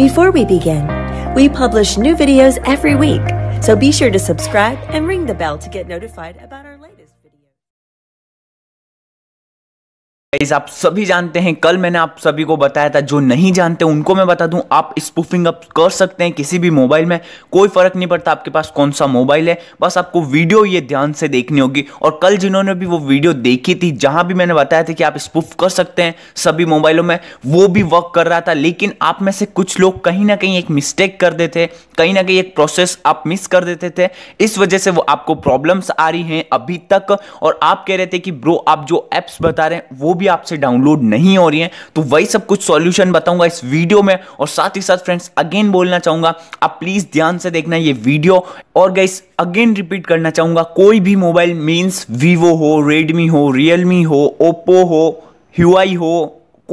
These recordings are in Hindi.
Before we begin, we publish new videos every week, so be sure to subscribe and ring the bell to get notified about our guys आप सभी जानते हैं कल मैंने आप सभी को बताया था जो नहीं जानते उनको मैं बता दूं आप स्पूफिंग अप कर सकते हैं किसी भी मोबाइल में कोई फर्क नहीं पड़ता आपके पास कौन सा मोबाइल है बस आपको वीडियो ये ध्यान से देखनी होगी और कल जिन्होंने भी वो वीडियो देखी थी जहां भी मैंने बताया था कि आप स्पूफ कर सकते हैं सभी मोबाइलों में वो भी वर्क कर रहा था लेकिन आप में से कुछ लोग कहीं ना कहीं एक मिस्टेक कर देते कहीं ना कहीं एक प्रोसेस आप मिस कर देते थे इस वजह से वो आपको प्रॉब्लम्स आ रही हैं अभी तक और आप कह रहे थे कि ब्रो आप जो एप्स बता रहे हैं वो भी आपसे डाउनलोड नहीं हो रही हैं तो वही सब कुछ सॉल्यूशन बताऊंगा इस वीडियो में और साथ ही साथ फ्रेंड्स अगेन बोलना चाहूंगा आप प्लीज ध्यान से देखना ये वीडियो और गाइस अगेन रिपीट करना चाहूंगा कोई भी मोबाइल मीन्स वीवो हो रेडमी हो रियलमी हो ओप्पो हो ह्यूआई हो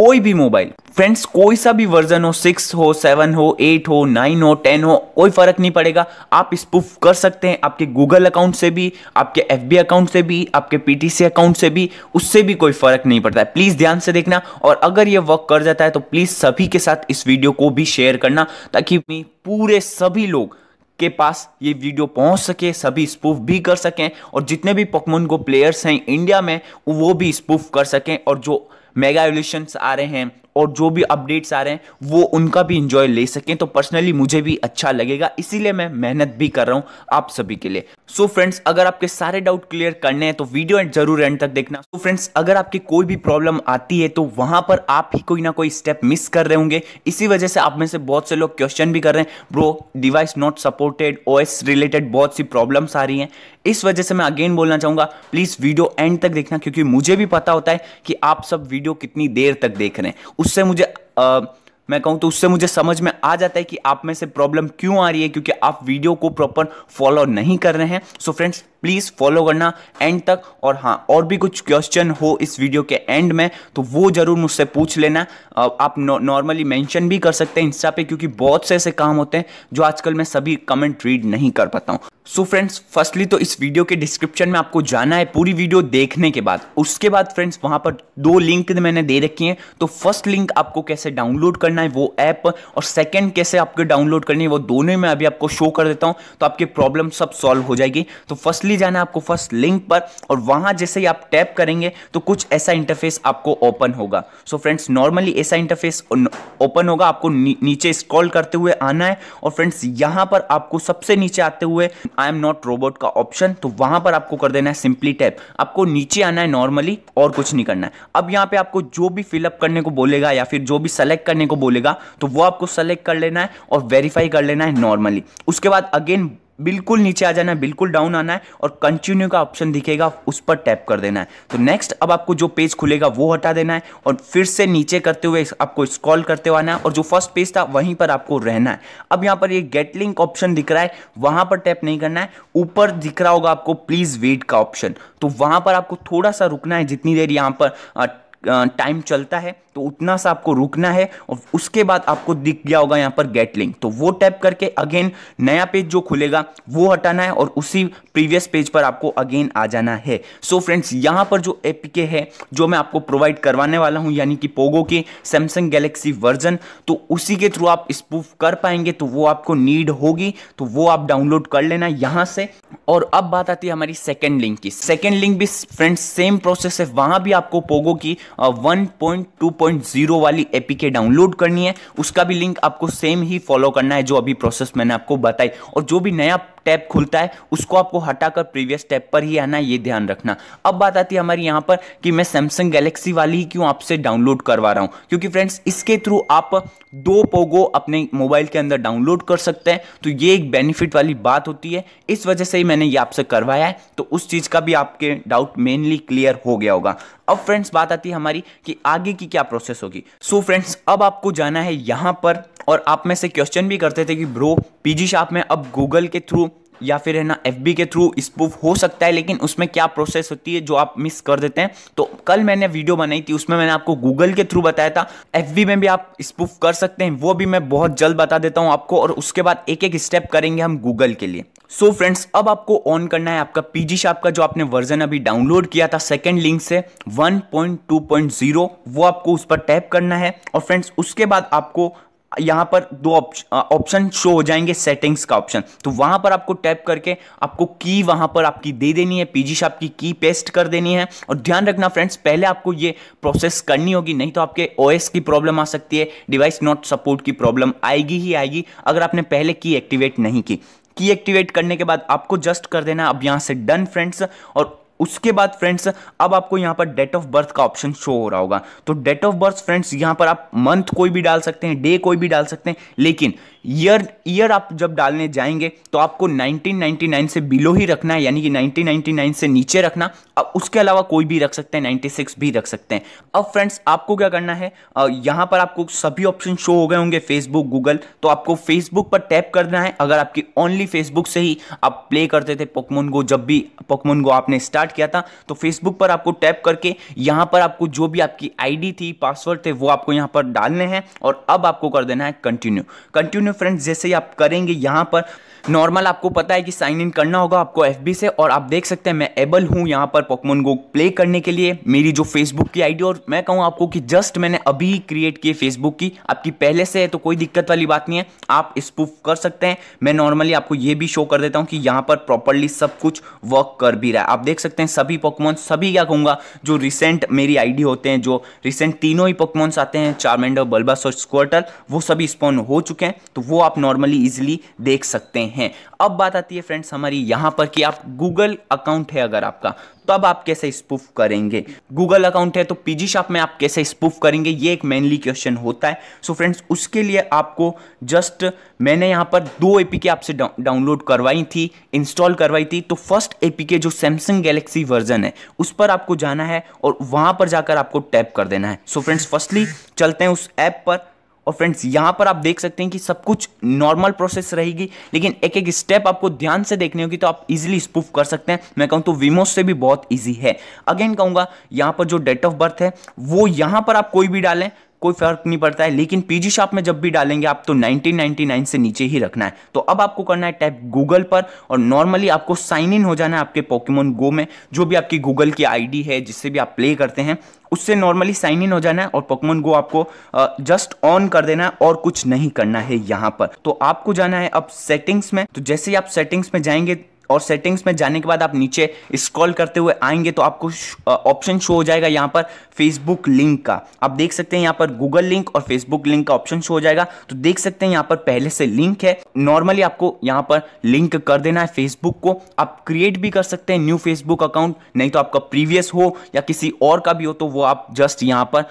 कोई भी मोबाइल फ्रेंड्स कोई सा भी वर्जन हो सिक्स हो सेवन हो एट हो नाइन हो टेन हो कोई फ़र्क नहीं पड़ेगा आप स्पूफ कर सकते हैं आपके गूगल अकाउंट से भी आपके एफ अकाउंट से भी आपके सी अकाउंट से भी उससे भी कोई फ़र्क नहीं पड़ता है प्लीज़ ध्यान से देखना और अगर ये वर्क कर जाता है तो प्लीज़ सभी के साथ इस वीडियो को भी शेयर करना ताकि पूरे सभी लोग के पास ये वीडियो पहुंच सके सभी स्पूफ भी कर सकें और जितने भी पकमोन को प्लेयर्स हैं इंडिया में वो भी स्पूफ कर सकें और जो मेगा एवोल्यूशंस आ रहे हैं और जो भी अपडेट्स आ रहे हैं वो उनका भी इंजॉय ले सकें तो पर्सनली मुझे भी अच्छा लगेगा इसीलिए मैं मेहनत भी कर रहा हूँ आप सभी के लिए सो so फ्रेंड्स अगर आपके सारे डाउट क्लियर करने हैं तो वीडियो एंड जरूर एंड तक देखना सो so फ्रेंड्स अगर आपकी कोई भी प्रॉब्लम आती है तो वहां पर आप ही कोई ना कोई स्टेप मिस कर रहे होंगे इसी वजह से आप में से बहुत से लोग क्वेश्चन भी कर रहे हैं bro device not supported OS related बहुत सी प्रॉब्लम्स आ रही हैं इस वजह से मैं अगेन बोलना चाहूंगा प्लीज़ वीडियो एंड तक देखना क्योंकि मुझे भी पता होता है कि आप सब वीडियो कितनी देर तक देख रहे हैं उससे मुझे आ, मैं कहूँ तो उससे मुझे समझ में आ जाता है कि आप में से प्रॉब्लम क्यों आ रही है क्योंकि आप वीडियो को प्रॉपर फॉलो नहीं कर रहे हैं so so friends please follow करना एंड तक और हाँ और भी कुछ क्वेश्चन हो इस वीडियो के एंड में तो वो ज़रूर मुझसे पूछ लेना आप नॉर्मली मेंशन भी कर सकते हैं इंस्टा पे क्योंकि बहुत से ऐसे काम होते हैं जो आजकल मैं सभी कमेंट रीड नहीं कर पाता हूँ सो फ्रेंड्स फर्स्टली तो इस वीडियो के डिस्क्रिप्शन में आपको जाना है पूरी वीडियो देखने के बाद उसके बाद फ्रेंड्स वहाँ पर दो लिंक मैंने दे रखी हैं तो फर्स्ट लिंक आपको कैसे डाउनलोड करना है वो ऐप और सेकेंड कैसे आपको डाउनलोड करनी है वो दोनों में अभी आपको शो कर देता हूँ तो आपकी प्रॉब्लम सब सॉल्व हो जाएगी तो फर्स्ट डायरेक्टली जाना आपको फर्स्ट लिंक पर और वहां जैसे ही आप टैप करेंगे तो कुछ ऐसा इंटरफेस आपको ओपन होगा सो फ्रेंड्स नॉर्मली ऐसा इंटरफेस ओपन होगा आपको नी, नीचे स्क्रॉल करते हुए आना है और फ्रेंड्स यहां पर आपको सबसे नीचे आते हुए आई एम नॉट रोबोट का ऑप्शन तो वहां पर आपको कर देना है सिंपली टैप आपको नीचे आना है नॉर्मली और कुछ नहीं करना है अब यहाँ पे आपको जो भी फिलअप करने को बोलेगा या फिर जो भी सेलेक्ट करने को बोलेगा तो वो आपको सेलेक्ट कर लेना है और वेरीफाई कर लेना है नॉर्मली उसके बाद अगेन बिल्कुल नीचे आ जाना है बिल्कुल डाउन आना है और कंटिन्यू का ऑप्शन दिखेगा उस पर टैप कर देना है तो नेक्स्ट अब आपको जो पेज खुलेगा वो हटा देना है और फिर से नीचे करते हुए आपको स्क्रॉल करते हुए आना है और जो फर्स्ट पेज था वहीं पर आपको रहना है अब यहाँ पर ये गेट लिंक ऑप्शन दिख रहा है वहाँ पर टैप नहीं करना है ऊपर दिख रहा होगा आपको प्लीज़ वेट का ऑप्शन तो वहाँ पर आपको थोड़ा सा रुकना है जितनी देर यहाँ पर टाइम चलता है तो उतना सा आपको रुकना है और उसके बाद आपको दिख गया होगा यहाँ पर गेट लिंक तो वो टैप करके अगेन नया पेज जो खुलेगा वो हटाना है और उसी प्रीवियस पेज पर आपको अगेन आ जाना है सो so फ्रेंड्स यहाँ पर जो के है जो मैं आपको प्रोवाइड करवाने वाला हूँ यानी कि पोगो के सैमसंग गैलेक्सी वर्जन तो उसी के थ्रू आप स्पूफ कर पाएंगे तो वो आपको नीड होगी तो वो आप डाउनलोड कर लेना यहाँ से और अब बात आती है हमारी सेकेंड लिंक की सेकेंड लिंक भी फ्रेंड्स सेम प्रोसेस है वहाँ भी आपको पोगो की 1.2.0 वाली एपीके डाउनलोड करनी है उसका भी लिंक आपको सेम ही फॉलो करना है जो अभी प्रोसेस मैंने आपको बताई और जो भी नया टैब खुलता है उसको आपको हटाकर प्रीवियस टैब पर ही आना ये ध्यान रखना अब बात आती है हमारी यहाँ पर कि मैं सैमसंग गैलेक्सी वाली ही क्यों आपसे डाउनलोड करवा रहा हूँ क्योंकि फ्रेंड्स इसके थ्रू आप दो पोगो अपने मोबाइल के अंदर डाउनलोड कर सकते हैं तो ये एक बेनिफिट वाली बात होती है इस वजह से ही मैंने ये आपसे करवाया है तो उस चीज़ का भी आपके डाउट मेनली क्लियर हो गया होगा अब फ्रेंड्स बात आती है हमारी कि आगे की क्या प्रोसेस होगी सो so फ्रेंड्स अब आपको जाना है यहाँ पर और आप में से क्वेश्चन भी करते थे कि ब्रो पीजी शॉप में अब गूगल के थ्रू या फिर है ना एफ के थ्रू स्पूफ हो सकता है लेकिन उसमें क्या प्रोसेस होती है जो आप मिस कर देते हैं तो कल मैंने वीडियो बनाई थी उसमें मैंने आपको गूगल के थ्रू बताया था एफ में भी आप स्पूफ कर सकते हैं वो भी मैं बहुत जल्द बता देता हूँ आपको और उसके बाद एक एक स्टेप करेंगे हम गूगल के लिए सो so फ्रेंड्स अब आपको ऑन करना है आपका पी जी का जो आपने वर्जन अभी डाउनलोड किया था सेकेंड लिंक से 1.2.0 वो आपको उस पर टैप करना है और फ्रेंड्स उसके बाद आपको यहाँ पर दो ऑप्शन शो हो जाएंगे सेटिंग्स का ऑप्शन तो वहां पर आपको टैप करके आपको की वहाँ पर आपकी दे देनी है पीजी शॉप की की पेस्ट कर देनी है और ध्यान रखना फ्रेंड्स पहले आपको ये प्रोसेस करनी होगी नहीं तो आपके ओएस की प्रॉब्लम आ सकती है डिवाइस नॉट सपोर्ट की प्रॉब्लम आएगी ही आएगी अगर आपने पहले की एक्टिवेट नहीं की की एक्टिवेट करने के बाद आपको जस्ट कर देना अब यहाँ से डन फ्रेंड्स और उसके बाद फ्रेंड्स अब आपको यहां पर डेट ऑफ बर्थ का ऑप्शन शो हो रहा होगा तो डेट ऑफ बर्थ फ्रेंड्स यहां पर आप मंथ कोई भी डाल सकते हैं डे कोई भी डाल सकते हैं लेकिन ईयर ईयर आप जब डालने जाएंगे तो आपको 1999 से बिलो ही रखना है यानी कि 1999 से नीचे रखना अब उसके अलावा कोई भी रख सकते हैं 96 भी रख सकते हैं अब फ्रेंड्स आपको क्या करना है यहाँ पर आपको सभी ऑप्शन शो हो गए होंगे फेसबुक गूगल तो आपको फेसबुक पर टैप करना है अगर आपकी ओनली फेसबुक से ही आप प्ले करते थे पोकमोन गो जब भी पोकमोन गो आपने स्टार्ट किया था तो फेसबुक पर आपको टैप करके यहाँ पर आपको जो भी आपकी आई थी पासवर्ड थे वो आपको यहाँ पर डालने हैं और अब आपको कर देना है कंटिन्यू कंटिन्यू फ्रेंड्स जैसे ही आप करेंगे यहाँ पर नॉर्मल आपको पता है कि साइन इन करना होगा आपको एफ से और आप देख सकते हैं मैं एबल हूँ यहाँ पर पॉकमोन गो प्ले करने के लिए मेरी जो फेसबुक की आईडी और मैं कहूँ आपको कि जस्ट मैंने अभी क्रिएट किए फेसबुक की आपकी पहले से है तो कोई दिक्कत वाली बात नहीं है आप स्पूफ कर सकते हैं मैं नॉर्मली आपको ये भी शो कर देता हूँ कि यहाँ पर प्रॉपरली सब कुछ वर्क कर भी रहा है आप देख सकते हैं सभी पॉकमोन सभी क्या कहूँगा जो रिसेंट मेरी आई होते हैं जो रिसेंट तीनों ही पॉकमोन्स आते हैं चार चार्मेंडर बल्बस और स्क्वर्टल वो सभी स्पॉन हो चुके हैं तो वो आप नॉर्मली इजिली देख सकते हैं अब बात आती है फ्रेंड्स हमारी यहाँ पर कि आप गूगल अकाउंट है अगर आपका तो अब आप कैसे स्पूफ करेंगे गूगल अकाउंट है तो पीजी शॉप में आप कैसे स्पूफ करेंगे ये एक मेनली क्वेश्चन होता है सो so फ्रेंड्स उसके लिए आपको जस्ट मैंने यहाँ पर दो एपीके आपसे डाउनलोड करवाई थी इंस्टॉल करवाई थी तो फर्स्ट एपीके जो सैमसंग गैलेक्सी वर्जन है उस पर आपको जाना है और वहाँ पर जाकर आपको टैप कर देना है सो फ्रेंड्स फर्स्टली चलते हैं उस ऐप पर और फ्रेंड्स यहाँ पर आप देख सकते हैं कि सब कुछ नॉर्मल प्रोसेस रहेगी लेकिन एक एक स्टेप आपको ध्यान से देखने होगी तो आप इजीली स्पूफ कर सकते हैं मैं कहूँ तो विमोस से भी बहुत ईजी है अगेन कहूँगा यहाँ पर जो डेट ऑफ बर्थ है वो यहाँ पर आप कोई भी डालें कोई फर्क नहीं पड़ता है लेकिन पीजी शॉप में जब भी डालेंगे आप तो 1999 से नीचे ही रखना है तो अब आपको करना है टैप गूगल पर और नॉर्मली आपको साइन इन हो जाना है आपके पॉकीमोन गो में जो भी आपकी गूगल की आईडी है जिससे भी आप प्ले करते हैं उससे नॉर्मली साइन इन हो जाना है और पॉकमोन गो आपको जस्ट ऑन कर देना है और कुछ नहीं करना है यहाँ पर तो आपको जाना है अब सेटिंग्स में तो जैसे ही आप सेटिंग्स में जाएंगे और सेटिंग्स में जाने के बाद आप नीचे स्क्रॉल करते हुए आएंगे तो आपको ऑप्शन शो हो जाएगा यहाँ पर फेसबुक लिंक का आप देख सकते हैं यहाँ पर गूगल लिंक और फेसबुक लिंक का ऑप्शन शो हो जाएगा तो देख सकते हैं यहाँ पर पहले से लिंक है नॉर्मली आपको यहाँ पर लिंक कर देना है फेसबुक को आप क्रिएट भी कर सकते हैं न्यू फेसबुक अकाउंट नहीं तो आपका प्रीवियस हो या किसी और का भी हो तो वो आप जस्ट यहाँ पर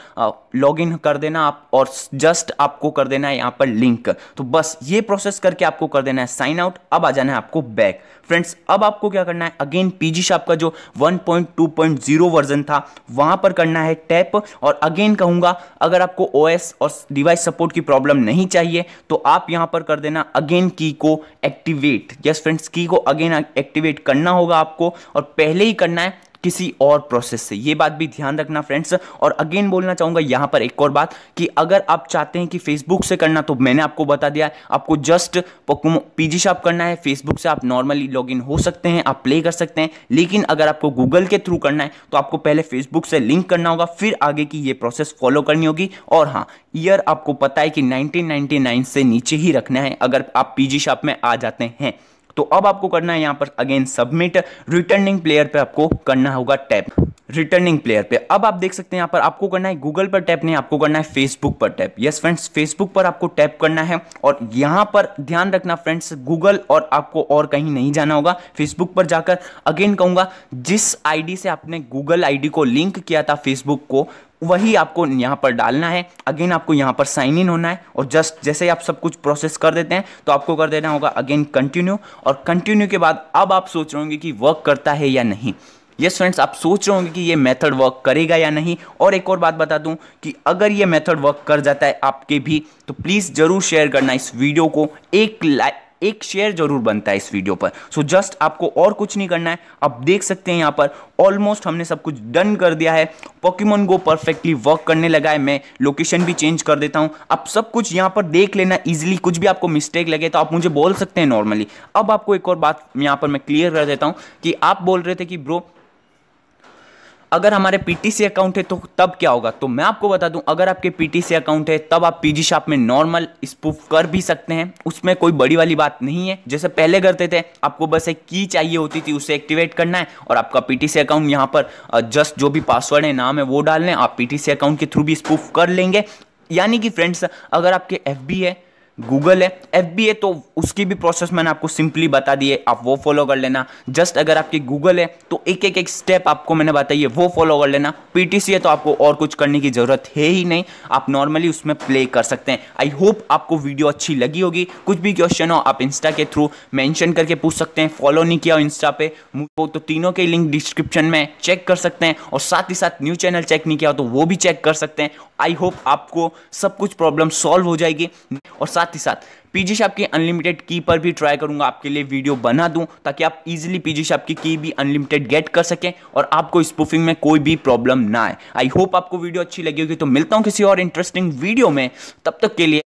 लॉग इन कर देना आप और जस्ट आपको कर देना है यहाँ पर लिंक तो बस ये प्रोसेस करके आपको कर देना है साइन आउट अब आ जाना है आपको बैक फ्रेंड्स अब आपको क्या करना है अगेन पीजी शॉप का जो 1.2.0 वर्जन था वहां पर करना है टैप और अगेन कहूंगा अगर आपको ओएस और डिवाइस सपोर्ट की प्रॉब्लम नहीं चाहिए तो आप यहां पर कर देना अगेन की को एक्टिवेट यस फ्रेंड्स की को अगेन एक्टिवेट करना होगा आपको और पहले ही करना है किसी और प्रोसेस से ये बात भी ध्यान रखना फ्रेंड्स और अगेन बोलना चाहूंगा यहाँ पर एक और बात कि अगर आप चाहते हैं कि फेसबुक से करना तो मैंने आपको बता दिया है आपको जस्ट पीजी शॉप करना है फेसबुक से आप नॉर्मली लॉग हो सकते हैं आप प्ले कर सकते हैं लेकिन अगर आपको गूगल के थ्रू करना है तो आपको पहले फेसबुक से लिंक करना होगा फिर आगे की ये प्रोसेस फॉलो करनी होगी और हाँ ईयर आपको पता है कि 1999 से नीचे ही रखना है अगर आप पीजी शॉप में आ जाते हैं तो अब आपको करना है यहां पर अगेन सबमिट रिटर्निंग प्लेयर पे आपको करना होगा टैप रिटर्निंग प्लेयर पे अब आप देख सकते हैं यहाँ पर आपको करना है गूगल पर टैप नहीं आपको करना है फेसबुक पर टैप यस फ्रेंड्स फेसबुक पर आपको टैप करना है और यहाँ पर ध्यान रखना फ्रेंड्स गूगल और आपको और कहीं नहीं जाना होगा फेसबुक पर जाकर अगेन कहूँगा जिस आईडी से आपने गूगल आईडी को लिंक किया था फेसबुक को वही आपको यहाँ पर डालना है अगेन आपको यहाँ पर साइन इन होना है और जस्ट जैसे ही आप सब कुछ प्रोसेस कर देते हैं तो आपको कर देना होगा अगेन कंटिन्यू और कंटिन्यू के बाद अब आप सोच रहे होंगे कि वर्क करता है या नहीं यस फ्रेंड्स आप सोच रहे होंगे कि ये मेथड वर्क करेगा या नहीं और एक और बात बता दूं कि अगर ये मेथड वर्क कर जाता है आपके भी तो प्लीज़ ज़रूर शेयर करना इस वीडियो को एक लाइक एक शेयर जरूर बनता है इस वीडियो पर सो so जस्ट आपको और कुछ नहीं करना है आप देख सकते हैं यहाँ पर ऑलमोस्ट हमने सब कुछ डन कर दिया है पॉकीमोन गो परफेक्टली वर्क करने लगा है मैं लोकेशन भी चेंज कर देता हूँ आप सब कुछ यहाँ पर देख लेना इजिली कुछ भी आपको मिस्टेक लगे तो आप मुझे बोल सकते हैं नॉर्मली अब आपको एक और बात यहाँ पर मैं क्लियर कर देता हूँ कि आप बोल रहे थे कि ब्रो अगर हमारे पीटीसी अकाउंट है तो तब क्या होगा तो मैं आपको बता दूं अगर आपके पीटीसी अकाउंट है तब आप पीजी शॉप में नॉर्मल स्पूफ कर भी सकते हैं उसमें कोई बड़ी वाली बात नहीं है जैसे पहले करते थे आपको बस एक की चाहिए होती थी उसे एक्टिवेट करना है और आपका पीटीसी अकाउंट यहाँ पर जस्ट जो भी पासवर्ड है नाम है वो डालने आप पीटीसी अकाउंट के थ्रू भी स्पूफ कर लेंगे यानी कि फ्रेंड्स अगर आपके एफ है गूगल है एफ बी तो उसकी भी प्रोसेस मैंने आपको सिंपली बता दी है आप वो फॉलो कर लेना जस्ट अगर आपकी गूगल है तो एक एक एक स्टेप आपको मैंने बताई है वो फॉलो कर लेना पीटीसी है तो आपको और कुछ करने की ज़रूरत है ही नहीं आप नॉर्मली उसमें प्ले कर सकते हैं आई होप आपको वीडियो अच्छी लगी होगी कुछ भी क्वेश्चन हो आप इंस्टा के थ्रू मैंशन करके पूछ सकते हैं फॉलो नहीं किया हो इंस्टा पे मुझको तो तीनों के लिंक डिस्क्रिप्शन में चेक कर सकते हैं और साथ ही साथ न्यू चैनल चेक नहीं किया हो तो वो भी चेक कर सकते हैं आई होप आपको सब कुछ प्रॉब्लम सॉल्व हो जाएगी और साथ साथ ही साथ पीजी शॉप की अनलिमिटेड की पर भी ट्राई करूंगा आपके लिए वीडियो बना दूं ताकि आप इजीली पीजी शॉप की की भी अनलिमिटेड गेट कर सकें और आपको स्पूफिंग में कोई भी प्रॉब्लम ना आए आई होप आपको वीडियो अच्छी लगी होगी तो मिलता हूं किसी और इंटरेस्टिंग वीडियो में तब तक के लिए